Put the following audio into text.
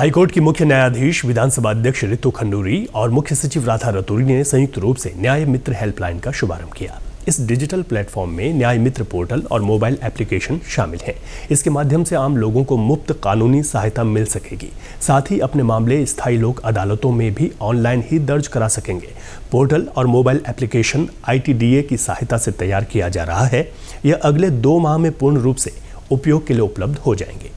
high court की मुख्य न्यायाधीश विधानसभा अध्यक्ष रितु खंडूरी और मुख्य सचिव राधा रतूरी ने संयुक्त रूप से न्याय मित्र हेल्पलाइन का शुभारंभ किया इस डिजिटल प्लेटफॉर्म में न्याय मित्र पोर्टल और मोबाइल एप्लीकेशन शामिल है इसके माध्यम से आम लोगों को मुफ्त कानूनी सहायता मिल सकेगी साथ ही अपने मामले स्थायी लोक अदालतों में भी ऑनलाइन ही दर्ज करा सकेंगे पोर्टल और मोबाइल एप्लीकेशन आई की सहायता से तैयार किया जा रहा है यह अगले दो माह में पूर्ण रूप से उपयोग के लिए उपलब्ध हो जाएंगे